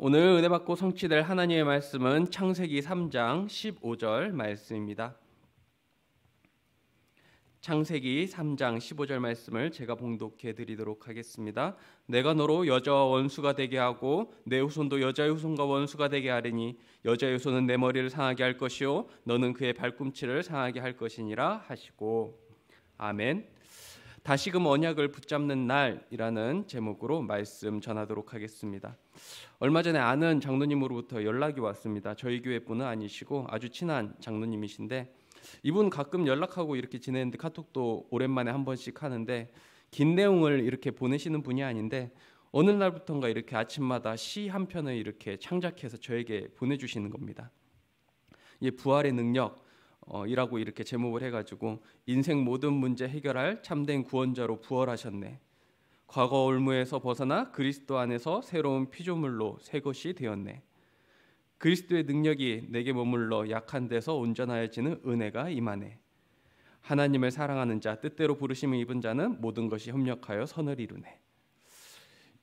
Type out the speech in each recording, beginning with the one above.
오늘 은혜 받고 성취될 하나님의 말씀은 창세기 3장 15절 말씀입니다. 창세기 3장 15절 말씀을 제가 봉독해 드리도록 하겠습니다. 내가 너로 여자와 원수가 되게 하고 내 후손도 여자의 후손과 원수가 되게 하리니 여자의 후손은 내 머리를 상하게 할 것이요 너는 그의 발꿈치를 상하게 할 것이니라 하시고 아멘. 다시금 언약을 붙잡는 날이라는 제목으로 말씀 전하도록 하겠습니다. 얼마 전에 아는 장로님으로부터 연락이 왔습니다. 저희 교회 분은 아니시고 아주 친한 장로님이신데 이분 가끔 연락하고 이렇게 지내는데 카톡도 오랜만에 한 번씩 하는데 긴 내용을 이렇게 보내시는 분이 아닌데 어느 날부턴가 이렇게 아침마다 시 한 편을 이렇게 창작해서 저에게 보내주시는 겁니다. 이 부활의 능력 어, 이라고 이렇게 제목을 해가지고 인생 모든 문제 해결할 참된 구원자로 부활하셨네. 과거 올무에서 벗어나 그리스도 안에서 새로운 피조물로 새 것이 되었네. 그리스도의 능력이 내게 머물러 약한 데서 온전하여지는 은혜가 임하네. 하나님을 사랑하는 자 뜻대로 부르심을 입은 자는 모든 것이 협력하여 선을 이루네.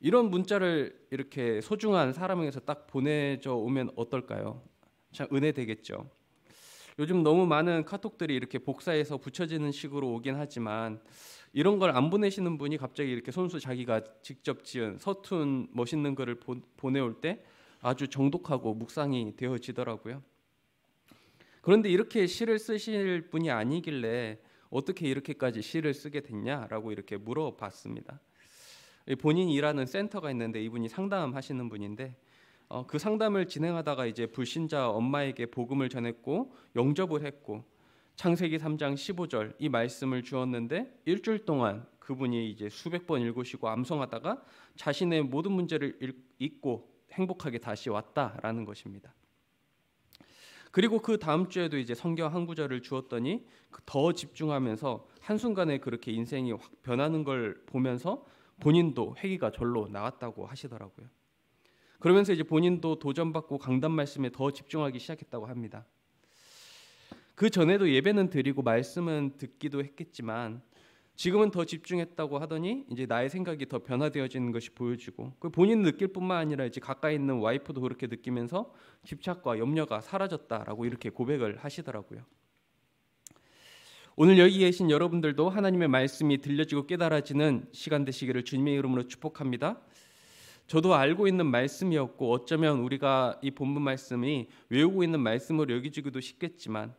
이런 문자를 이렇게 소중한 사람에게서 딱 보내져 오면 어떨까요? 참 은혜 되겠죠. 요즘 너무 많은 카톡들이 이렇게 복사해서 붙여지는 식으로 오긴 하지만 이런 걸 안 보내시는 분이 갑자기 이렇게 손수 자기가 직접 지은 서툰 멋있는 글을 보, 보내올 때 아주 정독하고 묵상이 되어지더라고요. 그런데 이렇게 시를 쓰실 분이 아니길래 어떻게 이렇게까지 시를 쓰게 됐냐라고 이렇게 물어봤습니다. 본인이 일하는 센터가 있는데 이분이 상담하시는 분인데 어, 그 상담을 진행하다가 이제 불신자 엄마에게 복음을 전했고 영접을 했고 창세기 3장 15절 이 말씀을 주었는데 일주일 동안 그분이 이제 수백 번 읽으시고 암송하다가 자신의 모든 문제를 읽고 행복하게 다시 왔다라는 것입니다. 그리고 그 다음 주에도 이제 성경 한 구절을 주었더니 그 더 집중하면서 한순간에 그렇게 인생이 확 변하는 걸 보면서 본인도 회기가 절로 나왔다고 하시더라고요. 그러면서 이제 본인도 도전받고 강단 말씀에 더 집중하기 시작했다고 합니다. 그 전에도 예배는 드리고 말씀은 듣기도 했겠지만 지금은 더 집중했다고 하더니 이제 나의 생각이 더 변화되어지는 것이 보여지고 그 본인 느낄 뿐만 아니라 이제 가까이 있는 와이프도 그렇게 느끼면서 집착과 염려가 사라졌다라고 이렇게 고백을 하시더라고요. 오늘 여기 계신 여러분들도 하나님의 말씀이 들려지고 깨달아지는 시간 되시기를 주님의 이름으로 축복합니다. 저도 알고 있는 말씀이었고 어쩌면 우리가 이 본문 말씀이 외우고 있는 말씀으로 여기지기도 쉽겠지만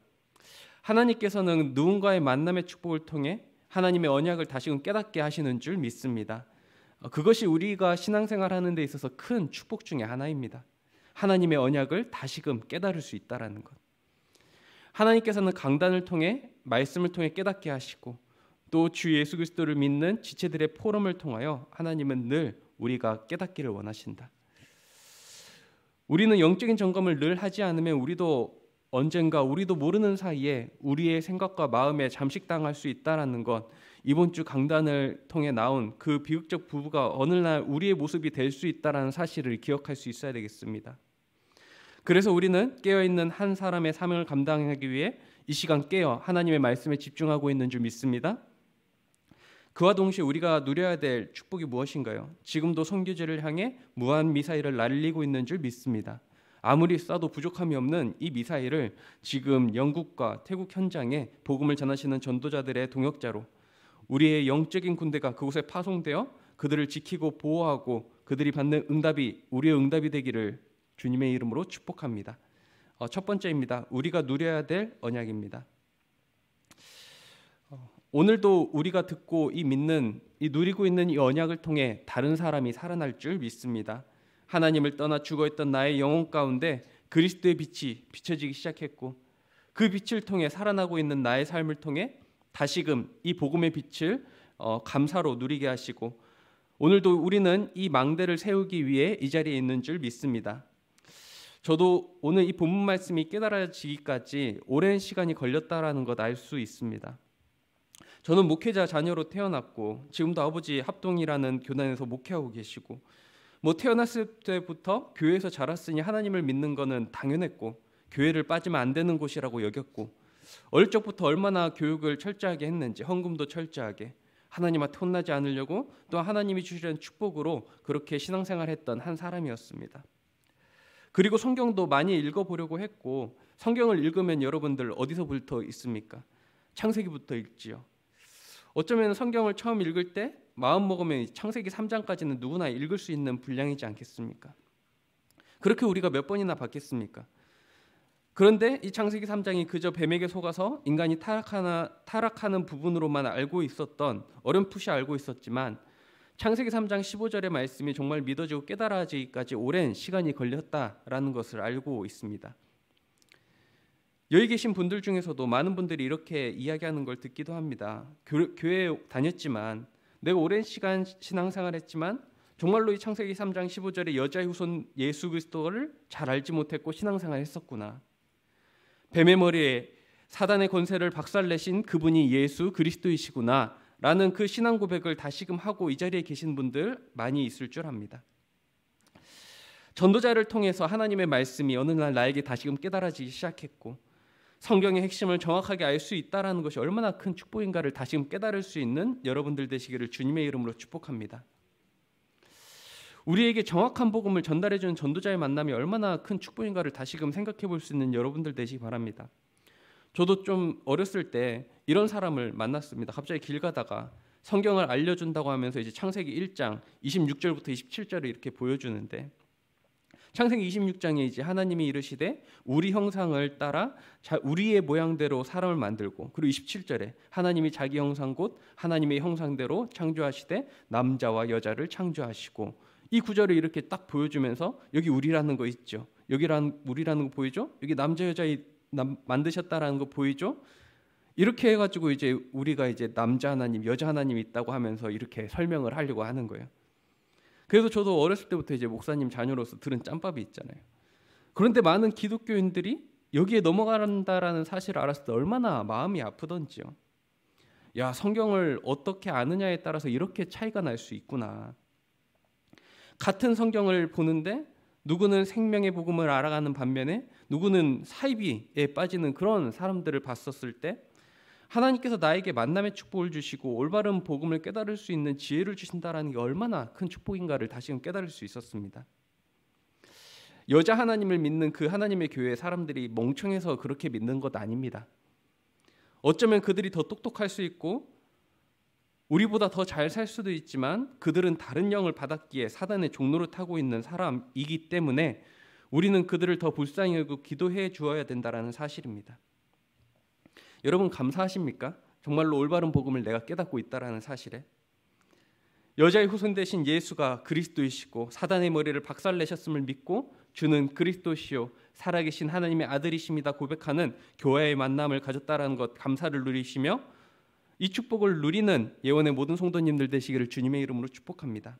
하나님께서는 누군가의 만남의 축복을 통해 하나님의 언약을 다시금 깨닫게 하시는 줄 믿습니다. 그것이 우리가 신앙생활 하는 데 있어서 큰 축복 중에 하나입니다. 하나님의 언약을 다시금 깨달을 수 있다라는 것. 하나님께서는 강단을 통해 말씀을 통해 깨닫게 하시고 또 주 예수 그리스도를 믿는 지체들의 포럼을 통하여 하나님은 늘 우리가 깨닫기를 원하신다. 우리는 영적인 점검을 늘 하지 않으면 우리도 언젠가 우리도 모르는 사이에 우리의 생각과 마음에 잠식당할 수 있다라는 것 이번 주 강단을 통해 나온 그 비극적 부부가 어느 날 우리의 모습이 될 수 있다라는 사실을 기억할 수 있어야 되겠습니다. 그래서 우리는 깨어 있는 한 사람의 사명을 감당하기 위해 이 시간 깨어 하나님의 말씀에 집중하고 있는 줄 믿습니다. 그와 동시에 우리가 누려야 될 축복이 무엇인가요? 지금도 선교지를 향해 무한 미사일을 날리고 있는 줄 믿습니다. 아무리 싸도 부족함이 없는 이 미사일을 지금 영국과 태국 현장에 복음을 전하시는 전도자들의 동역자로 우리의 영적인 군대가 그곳에 파송되어 그들을 지키고 보호하고 그들이 받는 응답이 우리의 응답이 되기를 주님의 이름으로 축복합니다. 어, 첫 번째입니다. 우리가 누려야 될 언약입니다. 오늘도 우리가 듣고 이 믿는 이 누리고 있는 이 언약을 통해 다른 사람이 살아날 줄 믿습니다. 하나님을 떠나 죽어있던 나의 영혼 가운데 그리스도의 빛이 비춰지기 시작했고 그 빛을 통해 살아나고 있는 나의 삶을 통해 다시금 이 복음의 빛을 어, 감사로 누리게 하시고 오늘도 우리는 이 망대를 세우기 위해 이 자리에 있는 줄 믿습니다. 저도 오늘 이 본문 말씀이 깨달아지기까지 오랜 시간이 걸렸다라는 것 알 수 있습니다. 저는 목회자 자녀로 태어났고 지금도 아버지 합동이라는 교단에서 목회하고 계시고 뭐 태어났을 때부터 교회에서 자랐으니 하나님을 믿는 거는 당연했고 교회를 빠지면 안 되는 곳이라고 여겼고 어릴 적부터 얼마나 교육을 철저하게 했는지 헌금도 철저하게 하나님한테 혼나지 않으려고 또 하나님이 주시는 축복으로 그렇게 신앙생활했던 한 사람이었습니다. 그리고 성경도 많이 읽어보려고 했고 성경을 읽으면 여러분들 어디서부터 있습니까? 창세기부터 읽지요. 어쩌면 성경을 처음 읽을 때 마음 먹으면 창세기 3장까지는 누구나 읽을 수 있는 분량이지 않겠습니까? 그렇게 우리가 몇 번이나 봤겠습니까? 그런데 이 창세기 3장이 그저 뱀에게 속아서 인간이 타락하나, 타락하는 부분으로만 알고 있었던 어렴풋이 알고 있었지만 창세기 3장 15절의 말씀이 정말 믿어지고 깨달아지기까지 오랜 시간이 걸렸다라는 것을 알고 있습니다. 여기 계신 분들 중에서도 많은 분들이 이렇게 이야기하는 걸 듣기도 합니다. 교, 교회 다녔지만 내가 오랜 시간 신앙생활 했지만 정말로 이 창세기 3장 15절에 여자의 후손 예수 그리스도를 잘 알지 못했고 신앙생활 했었구나. 뱀의 머리에 사단의 권세를 박살내신 그분이 예수 그리스도이시구나. 라는 그 신앙 고백을 다시금 하고 이 자리에 계신 분들 많이 있을 줄 압니다. 전도자를 통해서 하나님의 말씀이 어느 날 나에게 다시금 깨달아지기 시작했고 성경의 핵심을 정확하게 알 수 있다라는 것이 얼마나 큰 축복인가를 다시금 깨달을 수 있는 여러분들 되시기를 주님의 이름으로 축복합니다. 우리에게 정확한 복음을 전달해 주는 전도자의 만남이 얼마나 큰 축복인가를 다시금 생각해 볼 수 있는 여러분들 되시기 바랍니다. 저도 좀 어렸을 때 이런 사람을 만났습니다. 갑자기 길 가다가 성경을 알려준다고 하면서 이제 창세기 1장 26절부터 27절을 이렇게 보여주는데 창세기 26장에 이제 하나님이 이르시되 우리 형상을 따라 우리의 모양대로 사람을 만들고 그리고 27절에 하나님이 자기 형상 곧 하나님의 형상대로 창조하시되 남자와 여자를 창조하시고 이 구절을 이렇게 딱 보여주면서 여기 우리라는 거 있죠. 여기란 우리라는 거 보이죠? 여기 남자 여자 만드셨다라는 거 보이죠? 이렇게 해가지고 이제 우리가 이제 남자 하나님, 여자 하나님 있다고 하면서 이렇게 설명을 하려고 하는 거예요. 그래서 저도 어렸을 때부터 이제 목사님 자녀로서 들은 짬밥이 있잖아요. 그런데 많은 기독교인들이 여기에 넘어간다라는 사실을 알았을 때 얼마나 마음이 아프던지요. 야, 성경을 어떻게 아느냐에 따라서 이렇게 차이가 날 수 있구나. 같은 성경을 보는데 누구는 생명의 복음을 알아가는 반면에 누구는 사이비에 빠지는 그런 사람들을 봤었을 때 하나님께서 나에게 만남의 축복을 주시고 올바른 복음을 깨달을 수 있는 지혜를 주신다라는 게 얼마나 큰 축복인가를 다시금 깨달을 수 있었습니다. 여자 하나님을 믿는 그 하나님의 교회 사람들이 멍청해서 그렇게 믿는 것 아닙니다. 어쩌면 그들이 더 똑똑할 수 있고 우리보다 더 잘 살 수도 있지만 그들은 다른 영을 받았기에 사단의 종로를 타고 있는 사람이기 때문에 우리는 그들을 더 불쌍히 여기고 기도해 주어야 된다라는 사실입니다. 여러분 감사하십니까? 정말로 올바른 복음을 내가 깨닫고 있다라는 사실에 여자의 후손 되신 예수가 그리스도이시고 사단의 머리를 박살내셨음을 믿고 주는 그리스도시요 살아계신 하나님의 아들이십니다 고백하는 교회의 만남을 가졌다라는 것 감사를 누리시며 이 축복을 누리는 예원의 모든 성도님들 되시기를 주님의 이름으로 축복합니다.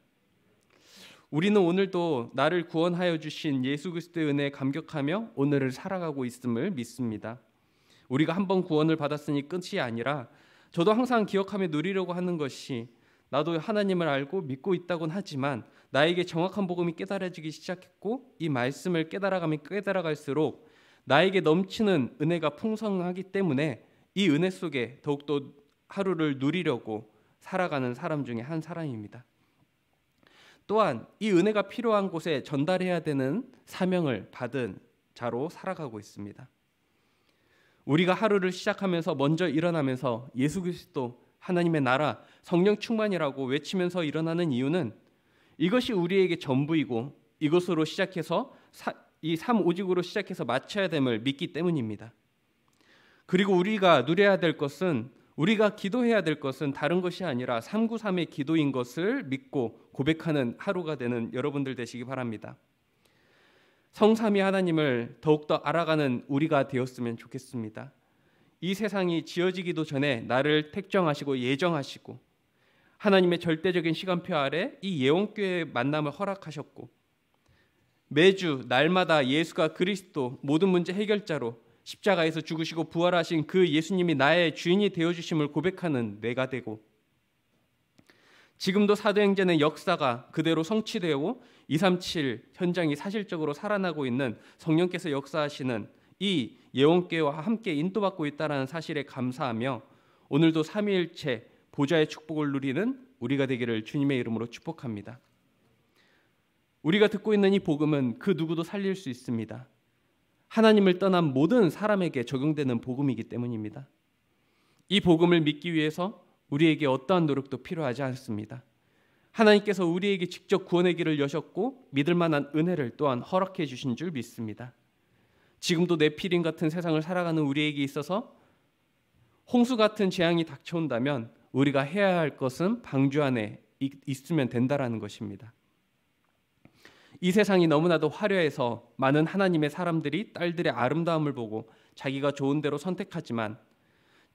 우리는 오늘도 나를 구원하여 주신 예수 그리스도의 은혜에 감격하며 오늘을 살아가고 있음을 믿습니다. 우리가 한번 구원을 받았으니 끝이 아니라 저도 항상 기억하며 누리려고 하는 것이 나도 하나님을 알고 믿고 있다곤 하지만 나에게 정확한 복음이 깨달아지기 시작했고 이 말씀을 깨달아가면 깨달아갈수록 나에게 넘치는 은혜가 풍성하기 때문에 이 은혜 속에 더욱더 하루를 누리려고 살아가는 사람 중에 한 사람입니다. 또한 이 은혜가 필요한 곳에 전달해야 되는 사명을 받은 자로 살아가고 있습니다. 우리가 하루를 시작하면서 먼저 일어나면서 예수 그리스도 하나님의 나라 성령 충만이라고 외치면서 일어나는 이유는 이것이 우리에게 전부이고 이것으로 시작해서 이 삼오직으로 시작해서 마쳐야 됨을 믿기 때문입니다. 그리고 우리가 누려야 될 것은 우리가 기도해야 될 것은 다른 것이 아니라 393의 기도인 것을 믿고 고백하는 하루가 되는 여러분들 되시기 바랍니다. 성삼위 하나님을 더욱더 알아가는 우리가 되었으면 좋겠습니다. 이 세상이 지어지기도 전에 나를 택정하시고 예정하시고 하나님의 절대적인 시간표 아래 이 예원교회의 만남을 허락하셨고 매주 날마다 예수가 그리스도 모든 문제 해결자로 십자가에서 죽으시고 부활하신 그 예수님이 나의 주인이 되어 주심을 고백하는 내가 되고 지금도 사도행전의 역사가 그대로 성취되고 237 현장이 사실적으로 살아나고 있는 성령께서 역사하시는 이예원교와 함께 인도받고 있다는 사실에 감사하며 오늘도 삼위일체 보좌의 축복을 누리는 우리가 되기를 주님의 이름으로 축복합니다. 우리가 듣고 있는 이 복음은 그 누구도 살릴 수 있습니다. 하나님을 떠난 모든 사람에게 적용되는 복음이기 때문입니다. 이 복음을 믿기 위해서 우리에게 어떠한 노력도 필요하지 않습니다. 하나님께서 우리에게 직접 구원의 길을 여셨고 믿을 만한 은혜를 또한 허락해 주신 줄 믿습니다. 지금도 내피림 같은 세상을 살아가는 우리에게 있어서 홍수 같은 재앙이 닥쳐온다면 우리가 해야 할 것은 방주 안에 있으면 된다라는 것입니다. 이 세상이 너무나도 화려해서 많은 하나님의 사람들이 딸들의 아름다움을 보고 자기가 좋은 대로 선택하지만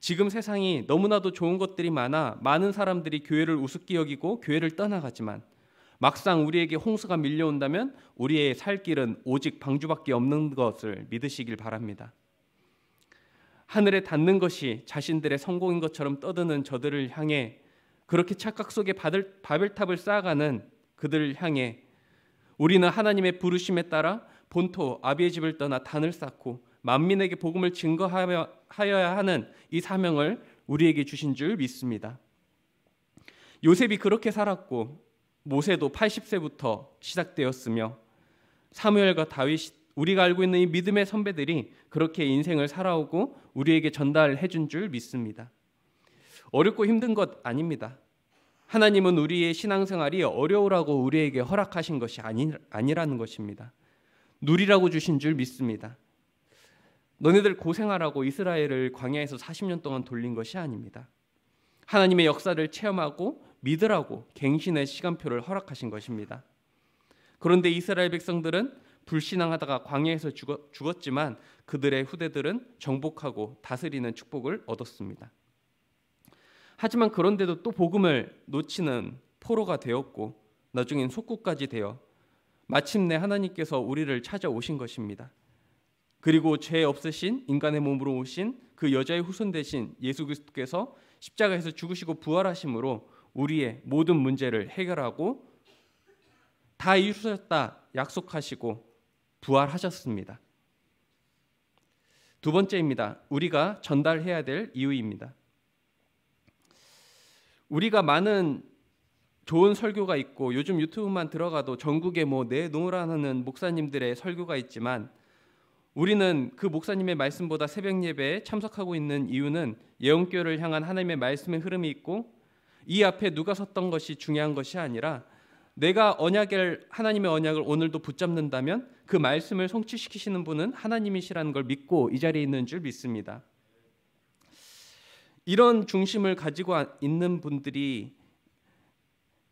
지금 세상이 너무나도 좋은 것들이 많아 많은 사람들이 교회를 우습게 여기고 교회를 떠나가지만 막상 우리에게 홍수가 밀려온다면 우리의 살 길은 오직 방주밖에 없는 것을 믿으시길 바랍니다. 하늘에 닿는 것이 자신들의 성공인 것처럼 떠드는 저들을 향해 그렇게 착각 속에 바들, 바벨탑을 쌓아가는 그들을 향해 우리는 하나님의 부르심에 따라 본토 아비의 집을 떠나 단을 쌓고 만민에게 복음을 증거하여야 하는 이 사명을 우리에게 주신 줄 믿습니다. 요셉이 그렇게 살았고 모세도 80세부터 시작되었으며 사무엘과 다윗 우리가 알고 있는 이 믿음의 선배들이 그렇게 인생을 살아오고 우리에게 전달해 준 줄 믿습니다. 어렵고 힘든 것 아닙니다. 하나님은 우리의 신앙생활이 어려우라고 우리에게 허락하신 것이 아니, 아니라는 것입니다. 누리라고 주신 줄 믿습니다. 너네들 고생하라고 이스라엘을 광야에서 40년 동안 돌린 것이 아닙니다. 하나님의 역사를 체험하고 믿으라고 갱신의 시간표를 허락하신 것입니다. 그런데 이스라엘 백성들은 불신앙하다가 광야에서 죽었, 지만 그들의 후대들은 정복하고 다스리는 축복을 얻었습니다. 하지만 그런데도 또 복음을 놓치는 포로가 되었고 나중엔 속국까지 되어 마침내 하나님께서 우리를 찾아오신 것입니다. 그리고 죄 없으신 인간의 몸으로 오신 그 여자의 후손 대신 예수 그리스도께서 십자가에서 죽으시고 부활하심으로 우리의 모든 문제를 해결하고 다 이루셨다 약속하시고 부활하셨습니다. 두 번째입니다. 우리가 전달해야 될 이유입니다. 우리가 많은 좋은 설교가 있고 요즘 유튜브만 들어가도 전국에 뭐 내노라는 목사님들의 설교가 있지만 우리는 그 목사님의 말씀보다 새벽 예배에 참석하고 있는 이유는 예언교를 향한 하나님의 말씀의 흐름이 있고 이 앞에 누가 섰던 것이 중요한 것이 아니라 내가 언약을 하나님의 언약을 오늘도 붙잡는다면 그 말씀을 성취시키시는 분은 하나님이시라는 걸 믿고 이 자리에 있는 줄 믿습니다. 이런 중심을 가지고 아, 있는 분들이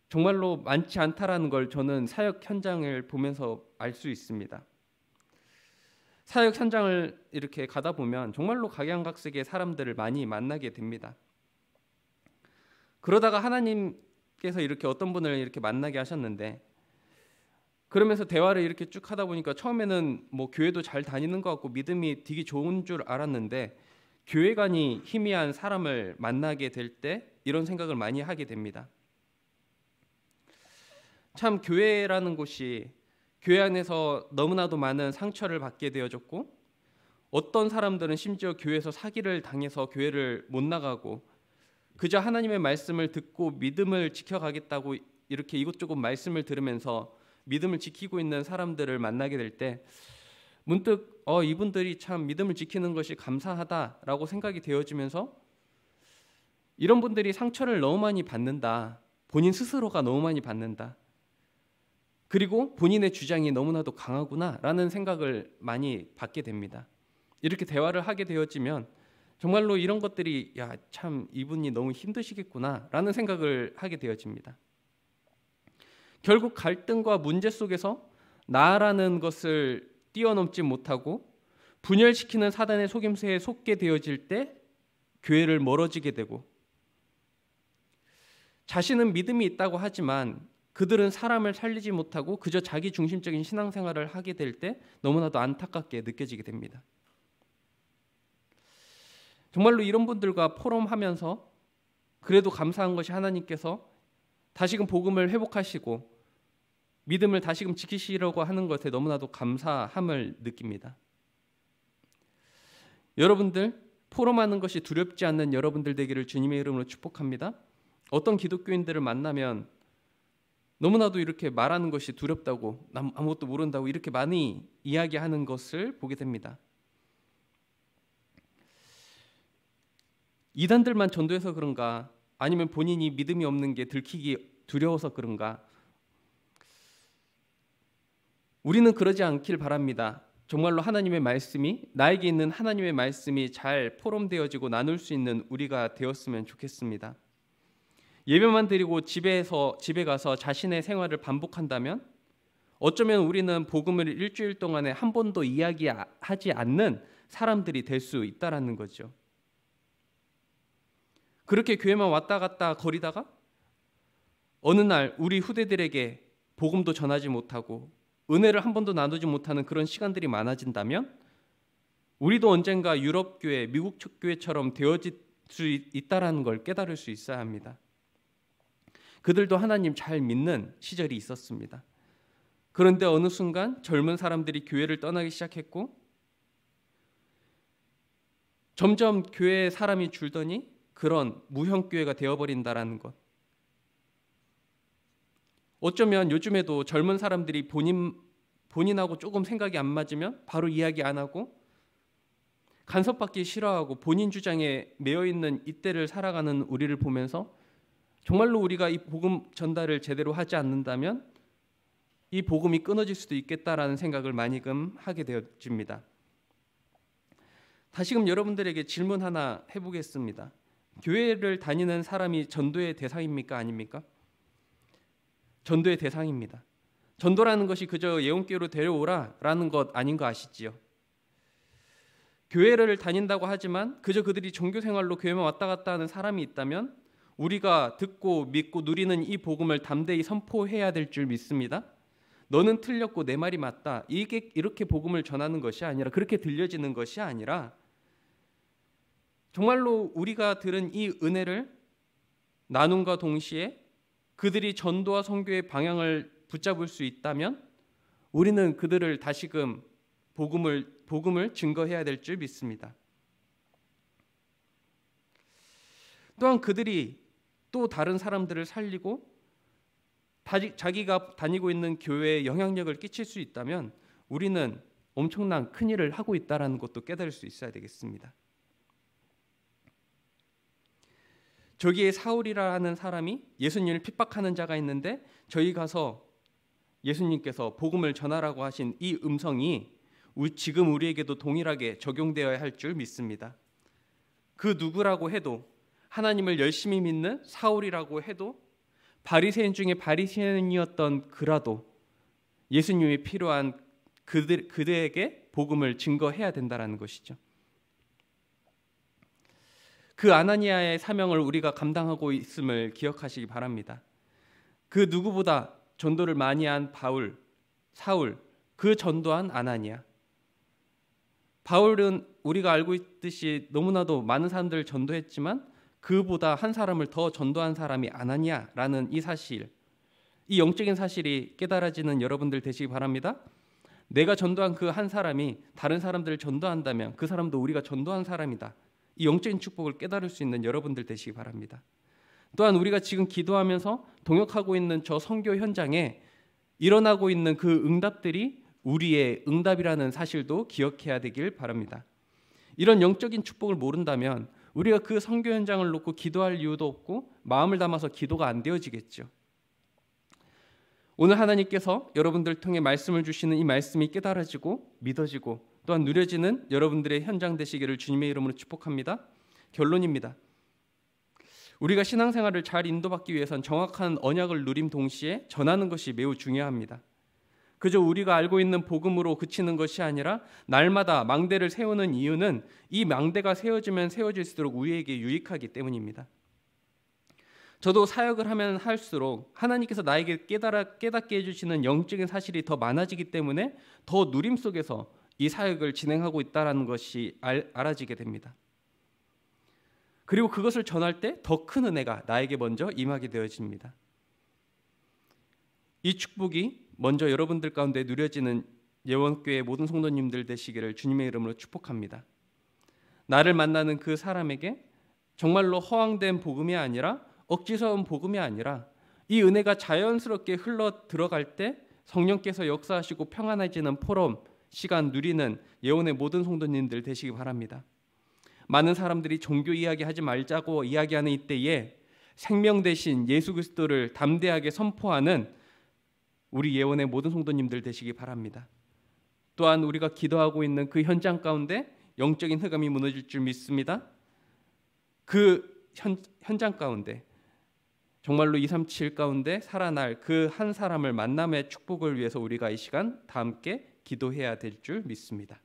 정말로 많지 않다라는 걸 저는 사역 현장을 보면서 알 수 있습니다. 사역 현장을 이렇게 가다 보면 정말로 각양각색의 사람들을 많이 만나게 됩니다. 그러다가 하나님께서 이렇게 어떤 분을 이렇게 만나게 하셨는데 그러면서 대화를 이렇게 쭉 하다 보니까 처음에는 뭐 교회도 잘 다니는 것 같고 믿음이 되게 좋은 줄 알았는데 교회관이 희미한 사람을 만나게 될 때 이런 생각을 많이 하게 됩니다. 참 교회라는 곳이 교회 안에서 너무나도 많은 상처를 받게 되어졌고 어떤 사람들은 심지어 교회에서 사기를 당해서 교회를 못 나가고 그저 하나님의 말씀을 듣고 믿음을 지켜가겠다고 이렇게 이것저것 말씀을 들으면서 믿음을 지키고 있는 사람들을 만나게 될 때 문득 어 이분들이 참 믿음을 지키는 것이 감사하다라고 생각이 되어지면서 이런 분들이 상처를 너무 많이 받는다. 본인 스스로가 너무 많이 받는다. 그리고 본인의 주장이 너무나도 강하구나라는 생각을 많이 받게 됩니다. 이렇게 대화를 하게 되어지면 정말로 이런 것들이 야 참 이분이 너무 힘드시겠구나라는 생각을 하게 되어집니다. 결국 갈등과 문제 속에서 나라는 것을 뛰어넘지 못하고 분열시키는 사단의 속임수에 속게 되어질 때 교회를 멀어지게 되고 자신은 믿음이 있다고 하지만 그들은 사람을 살리지 못하고 그저 자기 중심적인 신앙생활을 하게 될 때 너무나도 안타깝게 느껴지게 됩니다. 정말로 이런 분들과 포럼하면서 그래도 감사한 것이 하나님께서 다시금 복음을 회복하시고 믿음을 다시금 지키시려고 하는 것에 너무나도 감사함을 느낍니다. 여러분들 포럼하는 것이 두렵지 않는 여러분들 되기를 주님의 이름으로 축복합니다. 어떤 기독교인들을 만나면 너무나도 이렇게 말하는 것이 두렵다고 아무것도 모른다고 이렇게 많이 이야기하는 것을 보게 됩니다. 이단들만 전도해서 그런가 아니면 본인이 믿음이 없는 게 들키기 두려워서 그런가 우리는 그러지 않길 바랍니다. 정말로 하나님의 말씀이 나에게 있는 하나님의 말씀이 잘 포럼되어지고 나눌 수 있는 우리가 되었으면 좋겠습니다. 예배만 드리고 집에서 집에 가서 자신의 생활을 반복한다면 어쩌면 우리는 복음을 일주일 동안에 한 번도 이야기하지 않는 사람들이 될 수 있다라는 거죠. 그렇게 교회만 왔다 갔다 거리다가 어느 날 우리 후대들에게 복음도 전하지 못하고 은혜를 한 번도 나누지 못하는 그런 시간들이 많아진다면 우리도 언젠가 유럽 교회, 미국 교회처럼 되어질 수 있다라는 걸 깨달을 수 있어야 합니다. 그들도 하나님 잘 믿는 시절이 있었습니다. 그런데 어느 순간 젊은 사람들이 교회를 떠나기 시작했고 점점 교회에 사람이 줄더니 그런 무형 교회가 되어버린다라는 것. 어쩌면 요즘에도 젊은 사람들이 본인 본인하고 조금 생각이 안 맞으면 바로 이야기 안 하고 간섭받기 싫어하고 본인 주장에 매여 있는 이때를 살아가는 우리를 보면서 정말로 우리가 이 복음 전달을 제대로 하지 않는다면 이 복음이 끊어질 수도 있겠다라는 생각을 많이금 하게 되어집니다. 다시금 여러분들에게 질문 하나 해보겠습니다. 교회를 다니는 사람이 전도의 대상입니까 아닙니까? 전도의 대상입니다. 전도라는 것이 그저 예언교로 데려오라라는 것 아닌 거 아시지요? 교회를 다닌다고 하지만 그저 그들이 종교 생활로 교회만 왔다 갔다 하는 사람이 있다면 우리가 듣고 믿고 누리는 이 복음을 담대히 선포해야 될 줄 믿습니다. 너는 틀렸고 내 말이 맞다. 이게 이렇게 복음을 전하는 것이 아니라 그렇게 들려지는 것이 아니라 정말로 우리가 들은 이 은혜를 나눔과 동시에 그들이 전도와 선교의 방향을 붙잡을 수 있다면 우리는 그들을 다시금 복음을 복음을 증거해야 될 줄 믿습니다. 또한 그들이 또 다른 사람들을 살리고 자기가 다니고 있는 교회에 영향력을 끼칠 수 있다면 우리는 엄청난 큰 일을 하고 있다라는 것도 깨달을 수 있어야 되겠습니다. 저기에 사울이라 는 사람이 예수님을 핍박하는 자가 있는데 저희 가서 예수님께서 복음을 전하라고 하신 이 음성이 지금 우리에게도 동일하게 적용되어야 할 줄 믿습니다. 그 누구라고 해도 하나님을 열심히 믿는 사울이라고 해도 바리새인 중에 바리새인이었던 그라도 예수님이 필요한 그들 그대에게 복음을 증거해야 된다라는 것이죠. 그 아나니아의 사명을 우리가 감당하고 있음을 기억하시기 바랍니다. 그 누구보다 전도를 많이 한 바울, 사울, 그 전도한 아나니아. 바울은 우리가 알고 있듯이 너무나도 많은 사람들을 전도했지만 그보다 한 사람을 더 전도한 사람이 아나니아라는 이 사실, 이 영적인 사실이 깨달아지는 여러분들 되시기 바랍니다. 내가 전도한 그 한 사람이 다른 사람들을 전도한다면 그 사람도 우리가 전도한 사람이다. 이 영적인 축복을 깨달을 수 있는 여러분들 되시기 바랍니다. 또한 우리가 지금 기도하면서 동역하고 있는 저 선교 현장에 일어나고 있는 그 응답들이 우리의 응답이라는 사실도 기억해야 되길 바랍니다. 이런 영적인 축복을 모른다면 우리가 그 선교 현장을 놓고 기도할 이유도 없고 마음을 담아서 기도가 안 되어지겠죠. 오늘 하나님께서 여러분들 통해 말씀을 주시는 이 말씀이 깨달아지고 믿어지고 또한 누려지는 여러분들의 현장 되시기를 주님의 이름으로 축복합니다. 결론입니다. 우리가 신앙생활을 잘 인도받기 위해선 정확한 언약을 누림 동시에 전하는 것이 매우 중요합니다. 그저 우리가 알고 있는 복음으로 그치는 것이 아니라 날마다 망대를 세우는 이유는 이 망대가 세워지면 세워질수록 우리에게 유익하기 때문입니다. 저도 사역을 하면 할수록 하나님께서 나에게 깨달아, 깨닫게 해주시는 영적인 사실이 더 많아지기 때문에 더 누림 속에서 이 사역을 진행하고 있다라는 것이 알, 아지게 됩니다. 그리고 그것을 전할 때 더 큰 은혜가 나에게 먼저 임하게 되어집니다. 이 축복이 먼저 여러분들 가운데 누려지는 예원교회 모든 성도님들 되시기를 주님의 이름으로 축복합니다. 나를 만나는 그 사람에게 정말로 허황된 복음이 아니라 억지서운 복음이 아니라 이 은혜가 자연스럽게 흘러 들어갈 때 성령께서 역사하시고 평안해지는 포럼 시간 누리는 예원의 모든 성도님들 되시기 바랍니다. 많은 사람들이 종교 이야기하지 말자고 이야기하는 이때에 생명 대신 예수 그리스도를 담대하게 선포하는 우리 예원의 모든 성도님들 되시기 바랍니다. 또한 우리가 기도하고 있는 그 현장 가운데 영적인 흑암이 무너질 줄 믿습니다. 그 현, 현장 가운데 정말로 237 가운데 살아날 그 한 사람을 만남의 축복을 위해서 우리가 이 시간 다 함께 기도해야 될 줄 믿습니다.